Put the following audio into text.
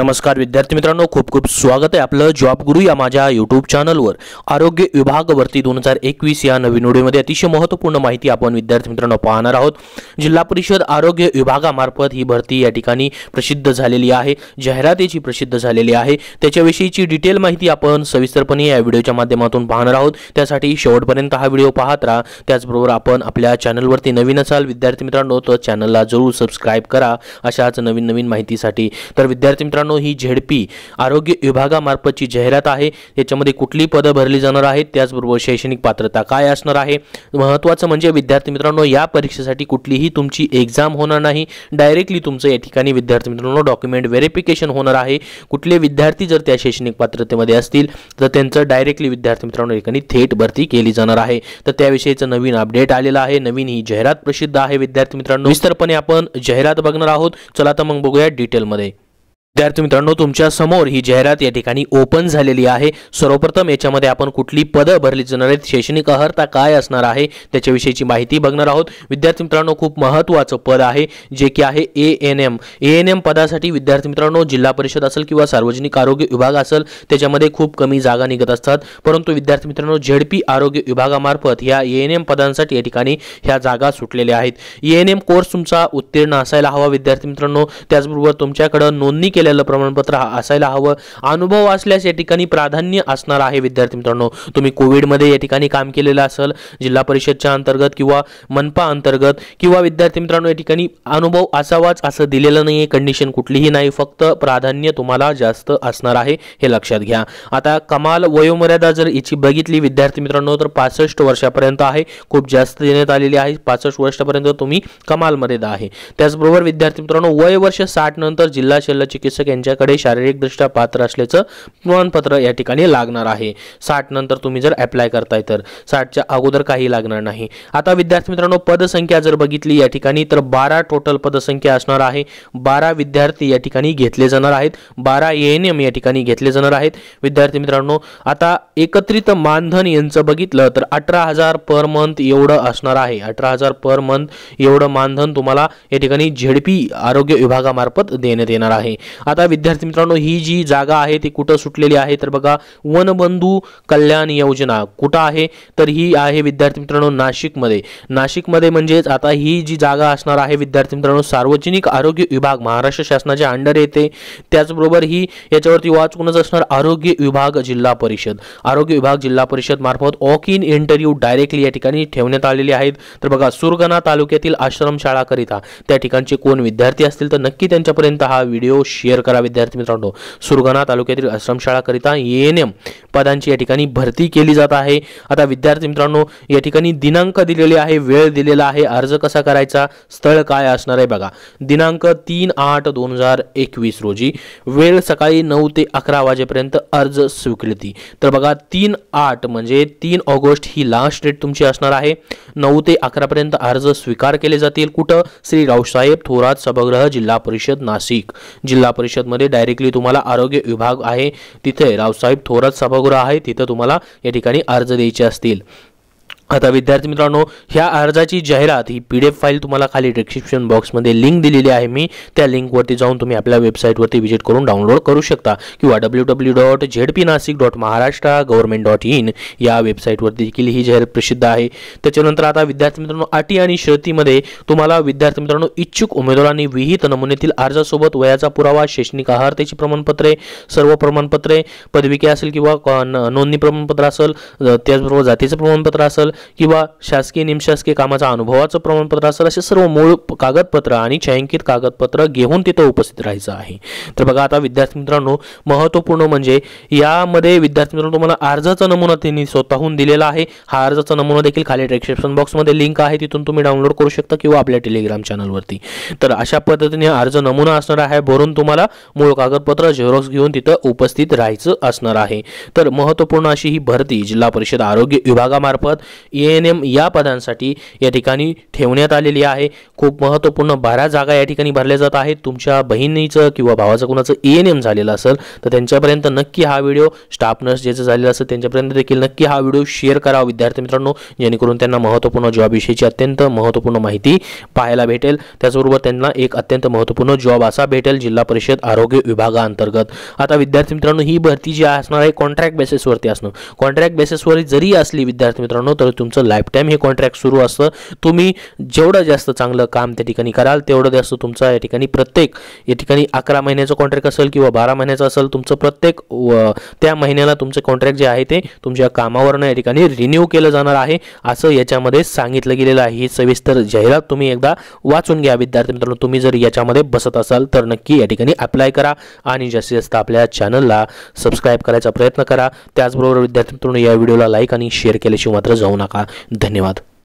नमस्कार विद्यार्थी मित्रांनो खूप खूप स्वागत आहे आपलं जॉब गुरु या माझ्या यूट्यूब चॅनलवर आरोग्य विभाग भरती दोन हजार एकवीस या नवीन व्हिडिओमध्ये अतिशय महत्त्वपूर्ण माहिती आपण विद्यार्थी मित्रांनो पाहणार आहोत जिल्हा परिषद आरोग्य विभागामार्फत ही भरती या ठिकाणी प्रसिद्ध झालेली आहे जाहिरातीची प्रसिद्ध झालेली आहे त्याच्याविषयीची डिटेल माहिती आपण सविस्तरपणे या व्हिडिओच्या माध्यमातून पाहणार आहोत त्यासाठी शेवटपर्यंत हा व्हिडिओ पाहत राहा त्याचबरोबर आपण आपल्या चॅनलवरती नवीन असाल विद्यार्थी मित्रांनो तर चॅनलला जरूर सबस्क्राईब करा अशाच नवीन नवीन माहितीसाठी तर विद्यार्थी मित्रांनो मित्रांनो ही झेडपी आरोग्य विभागामार्फतची जाहिरात आहे त्याच्यामध्ये कुठली पदं भरली जाणार आहेत त्याचबरोबर शैक्षणिक पात्रता काय असणार आहे महत्त्वाचं म्हणजे विद्यार्थी मित्रांनो या परीक्षेसाठी कुठलीही तुमची एक्झाम होणार नाही डायरेक्टली तुमचं या ठिकाणी विद्यार्थी मित्रांनो डॉक्युमेंट व्हेरिफिकेशन होणार आहे कुठले विद्यार्थी जर त्या शैक्षणिक पात्रतेमध्ये असतील तर त्यांचं डायरेक्टली विद्यार्थी मित्रांनो ठिकाणी थेट भरती केली जाणार आहे तर त्याविषयीचं नवीन अपडेट आलेलं आहे नवीन ही जाहिरात प्रसिद्ध आहे विद्यार्थी मित्रांनो विस्तरपणे आपण जाहिरात बघणार आहोत चला तर मग बघूया डिटेलमध्ये विद्यार्थी मित्रांनो तुमच्या समोर ही जाहिरात या ठिकाणी ओपन झालेली आहे सर्वप्रथम याच्यामध्ये आपण कुठली पदं भरली जाणार आहेत शैक्षणिक अर्हता काय असणार आहे त्याच्याविषयीची माहिती बघणार आहोत विद्यार्थी मित्रांनो खूप महत्त्वाचं पद आहे जे की आहे A N M A N M पदासाठी विद्यार्थी मित्रांनो जिल्हा परिषद असेल किंवा सार्वजनिक आरोग्य विभाग असेल त्याच्यामध्ये खूप कमी जागा निघत असतात परंतु विद्यार्थी मित्रांनो झेडपी आरोग्य विभागामार्फत ह्या ए एन एम पदांसाठी या ठिकाणी ह्या जागा सुटलेल्या आहेत ए एन एम कोर्स तुमचा उत्तीर्ण असायला हवा विद्यार्थी मित्रांनो त्याचबरोबर तुमच्याकडं नोंदणी केलेलं प्रमाणपत्र असायला हवं अनुभव असल्यास या ठिकाणी प्राधान्य असणार आहे विद्यार्थी मित्रांनो तुम्ही कोविडमध्ये या ठिकाणी काम केलेलं असेल जिल्हा परिषदच्या अंतर्गत किंवा मनपा अंतर्गत किंवा विद्यार्थी मित्रांनो या ठिकाणी अनुभव असावाच असं दिलेलं नाही आहे कंडिशन कुठलीही नाही फक्त प्राधान्य तुम्हाला जास्त असणार आहे हे लक्षात घ्या आता कमाल वयोमर्यादा जर याची बघितली विद्यार्थी मित्रांनो तर पासष्ट वर्षापर्यंत आहे खूप जास्त देण्यात आलेली आहे पासष्ट वर्षापर्यंत तुम्ही कमाल मर्यादा आहे त्याचबरोबर विद्यार्थी मित्रांनो वय वर्ष साठ नंतर जिल्हा शल्य चिकित्सा चिकित्सक यांच्याकडे शारीरिकदृष्ट्या पात्र असल्याचं प्रमाणपत्र या ठिकाणी लागणार आहे साठ नंतर तुम्ही जर अप्लाय करताय तर साठच्या अगोदर काही लागणार नाही आता विद्यार्थी मित्रांनो पदसंख्या जर बघितली या ठिकाणी तर बारा टोटल पदसंख्या असणार आहे बारा विद्यार्थी या ठिकाणी घेतले जाणार आहेत बारा एन एम या ठिकाणी घेतले जाणार आहेत विद्यार्थी मित्रांनो आता एकत्रित मानधन यांचं बघितलं तर अठरा हजार पर मंथ एवढं असणार आहे अठरा हजार पर मंथ एवढं मानधन तुम्हाला या ठिकाणी झेडपी आरोग्य विभागामार्फत देण्यात येणार आहे आता विद्यार्थी मित्रांनो ही जी जागा आहे ती कुठं सुटलेली आहे तर बघा वनबंधू कल्याण योजना कुठं आहे तर ही आहे विद्यार्थी मित्रांनो नाशिकमध्ये नाशिकमध्ये म्हणजेच आता ही जी जागा असणार आहे विद्यार्थी मित्रांनो सार्वजनिक आरोग्य विभाग महाराष्ट्र शासनाच्या अंडर येते त्याचबरोबर ही याच्यावरती वाच कोणच असणार आरोग्य विभाग जिल्हा परिषद आरोग्य विभाग जिल्हा परिषद मार्फत ऑक इन इंटरव्ह्यू डायरेक्टली या ठिकाणी ठेवण्यात आलेले आहेत तर बघा सुरगणा तालुक्यातील आश्रमशाळाकरिता त्या ठिकाणचे कोण विद्यार्थी असतील तर नक्की त्यांच्यापर्यंत हा व्हिडिओ शेअर शेअर करा विद्यार्थी मित्रांनो सुरगाणा तालुक्यातील आश्रमशाळाकरिता एन एम पदांची या ठिकाणी भरती केली जात आहे आता विद्यार्थी मित्रांनो या ठिकाणी दिनांक दिलेले आहे वेळ दिलेला आहे अर्ज कसा करायचा स्थळ काय असणार आहे बघा दिनांक तीन आठ दोन हजार एकवीस रोजी वेळ सकाळी नऊ ते अकरा वाजेपर्यंत अर्ज स्वीकृती तर बघा तीन आठ म्हणजे तीन ऑगस्ट ही लास्ट डेट तुमची असणार आहे नऊ ते अकरापर्यंत अर्ज स्वीकार केले जातील कुठं श्री रावसाहेब थोरात सभागृह जिल्हा परिषद नाशिक जिल्हा परिषदमध्ये डायरेक्टली तुम्हाला आरोग्य विभाग आहे तिथे रावसाहेब थोरात सभागृह आहे तिथं तुम्हाला या ठिकाणी अर्ज द्यायचे असतील आता विद्यार्थी मित्रांनो ह्या अर्जाची जाहिरात ही पी डी एफ फाईल तुम्हाला खाली डिस्क्रिप्शन बॉक्समध्ये लिंक दिलेली आहे मी त्या लिंकवरती जाऊन तुम्ही आपल्या वेबसाईटवरती व्हिजिट करून डाउनलोड करू शकता किंवा W W dot Z P Nashik dot Maharashtra government dot in या वेबसाईटवरती देखील ही जाहिरात प्रसिद्ध आहे त्याच्यानंतर आता विद्यार्थी मित्रांनो अटी आणि शर्तीमध्ये तुम्हाला विद्यार्थी मित्रांनो इच्छुक उमेदवारांनी विहित नमुनेतील अर्जासोबत वयाचा पुरावा शैक्षणिक त्याची प्रमाणपत्रे सर्व प्रमाणपत्रे पदविके असेल किंवा नोंदणी प्रमाणपत्र असेल त्याचबरोबर जातीचं प्रमाणपत्र असेल किंवा शासकीय निमशासकीय कामाचा अनुभवाचं प्रमाणपत्र असेल असे सर्व मूळ कागदपत्र आणि छायांकित कागदपत्र घेऊन तिथं उपस्थित राहायचं आहे तर बघा आता विद्यार्थी मित्रांनो महत्त्वपूर्ण म्हणजे यामध्ये विद्यार्थी मित्रांनो तुम्हाला अर्जाचा नमुना त्यांनी स्वतःहून दिलेला आहे हा अर्जाचा नमुना देखील खाली डिस्क्रिप्शन बॉक्समध्ये लिंक आहे तिथून तुम्ही डाउनलोड करू शकता किंवा आपल्या टेलिग्राम चॅनलवरती तर अशा पद्धतीने अर्ज नमुना असणार आहे भरून तुम्हाला मूळ कागदपत्र जेरोक्स घेऊन तिथं उपस्थित राहायचं असणार आहे तर महत्त्वपूर्ण अशी ही भरती जिल्हा परिषद आरोग्य विभागामार्फत ए एन एम या पदांसाठी या ठिकाणी ठेवण्यात आलेली आहे खूप महत्त्वपूर्ण बारा जागा या ठिकाणी भरल्या जात आहेत तुमच्या बहिणीचं किंवा भावाचं कुणाचं ए एन एम झालेलं असेल तर त्यांच्यापर्यंत नक्की हा व्हिडिओ स्टाफ नर्स ज्याचं झालेलं असेल त्यांच्यापर्यंत देखील नक्की हा व्हिडिओ शेअर करा विद्यार्थी मित्रांनो जेणेकरून त्यांना महत्त्वपूर्ण जॉबविषयीची अत्यंत महत्त्वपूर्ण माहिती पाहायला भेटेल त्याचबरोबर त्यांना एक अत्यंत महत्त्वपूर्ण जॉब असा भेटेल जिल्हा परिषद आरोग्य विभागाअंतर्गत आता विद्यार्थी मित्रांनो ही भरती जी असणार आहे कॉन्ट्रॅक्ट बेसिसवरती असणं कॉन्ट्रॅक्ट बेसिसवर जरी असली विद्यार्थी मित्रांनो तर तुमचं लाईफ टाईम हे कॉन्ट्रॅक्ट सुरू असतं तुम्ही जेवढं जास्त चांगलं काम त्या ठिकाणी कराल तेवढं जास्त तुमचा या ठिकाणी प्रत्येक या ठिकाणी अकरा महिन्याचं कॉन्ट्रॅक्ट असेल किंवा बारा महिन्याचं असेल तुमचं प्रत्येक त्या महिन्याला तुमचं कॉन्ट्रॅक्ट जे आहे ते तुमच्या कामावरनं या ठिकाणी रिन्यू केलं जाणार आहे असं याच्यामध्ये सांगितलं गेलेलं आहे ही सविस्तर जाहिरात तुम्ही एकदा वाचून घ्या विद्यार्थी मित्रांनो तुम्ही जर याच्यामध्ये बसत असाल तर नक्की या ठिकाणी अप्लाय करा आणि जास्तीत जास्त आपल्या चॅनलला सबस्क्राईब करायचा प्रयत्न करा त्याचबरोबर विद्यार्थी मित्रांनो या व्हिडिओला लाईक आणि शेअर केल्याशिवाय मात्र जाऊ नका का धन्यवाद